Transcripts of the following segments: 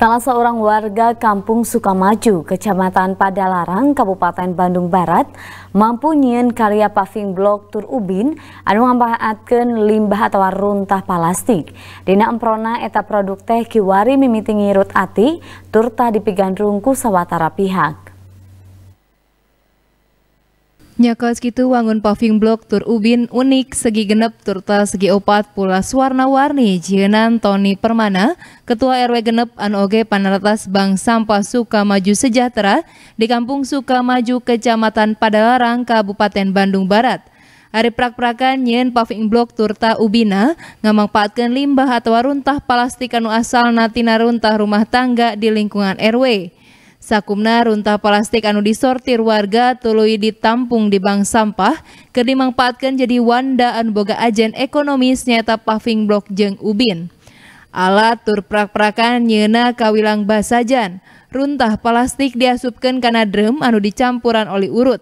Salah seorang warga kampung Sukamaju, Kecamatan Padalarang, Kabupaten Bandung Barat, mampu nyen karya paving blok Tur Ubin, anu ngampaatkeun limbah atau runtah plastik. Dina emprona eta produk teh kiwari mimiti ngirut ati, turta dipigandrungku sawatara pihak. Nyakos gitu wangun paving blok tur ubin unik segi genep turta segi opat pula warna-warni jenan Tony Permana, Ketua RW Genep Anoge Panaratas Bank Sampah Sukamaju Sejahtera di Kampung Sukamaju Kecamatan Padalarang, Kabupaten Bandung Barat. Hari prak-prakan nyen paving blok turta ubina ngamangpaatkan limbah atau runtah plastik anu asal natina runtah rumah tangga di lingkungan RW. Sakumna runtah plastik anu disortir warga tului ditampung di bank sampah keur jadi wanda anu boga ajen ekonomis nyata paving blok jeng ubin. Alat tur prak-prakan nyena kawilang basajan. Runtah plastik diasupkan karena drum anu dicampuran oli urut.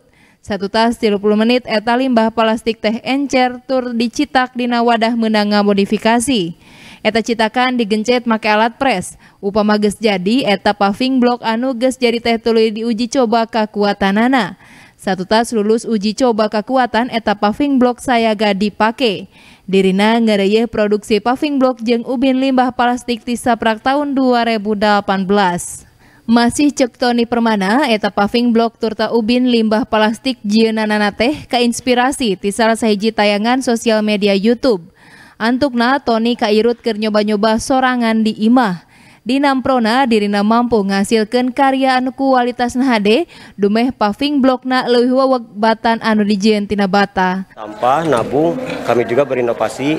Satu tas 30 menit eta limbah plastik teh encer tur dicitak dina wadah meunang modifikasi. Eta citakan digencet make alat pres. Upama geus jadi eta paving block anu geus jadi teh tuluy diuji coba kakuatanana. Satu tas lulus uji coba kekuatan eta paving block saya ga dipake. Dirina ngereyeh produksi paving block jeng ubin limbah plastik tisa prak tahun 2018. Masih cek Tony permana, eta paving blok turta ubin limbah plastik jieunana teh keinspirasi ti salah tayangan sosial media YouTube. Antukna Tony kairut keur nyoba-nyoba sorangan di imah. Di namprona dirina mampu ngasilkan karya anu kualitas HD, dumeh paving blokna leuwih waweg batan anu dijieun tina bata. Sampah nabung, kami juga berinovasi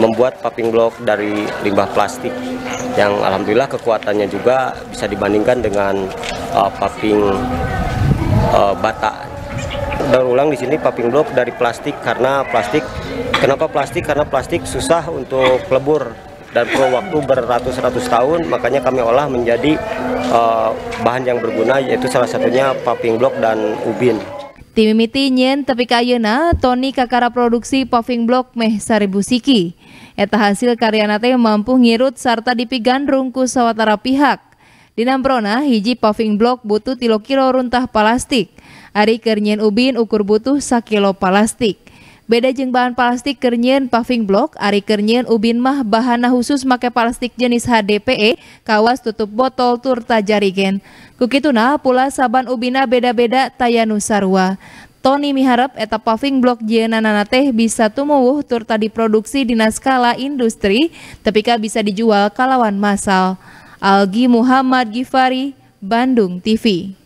membuat paving blok dari limbah plastik yang alhamdulillah kekuatannya juga bisa dibandingkan dengan uh, paving uh, bata daur ulang di sini paving block dari plastik karena plastik kenapa plastik karena plastik susah untuk lebur dan perlu waktu beratus-ratus tahun makanya kami olah menjadi uh, bahan yang berguna yaitu salah satunya paving block dan ubin Timimiti nyen tepi kayena Tony kakara produksi paving block meh saribu siki Eta hasil karyanate mampu ngirut sarta dipigandrung ku sawatara pihak. Dinamprona hiji paving block butuh tilo kilo runtah plastik. Ari kernyen ubin ukur butuh sakilo plastik. Beda jeng bahan plastik kernyen paving block, ari kernyen ubin mah bahana khusus make plastik jenis HDPE, kawas tutup botol turta jarigen. Kukituna pula saban ubina beda-beda tayanu sarua. Tony miharap eta paving blok Jena teh bisa tumuh turta diproduksi di naskala skala industri tepika bisa dijual kalawan massal. Algi Muhammad Gifari, Bandung TV.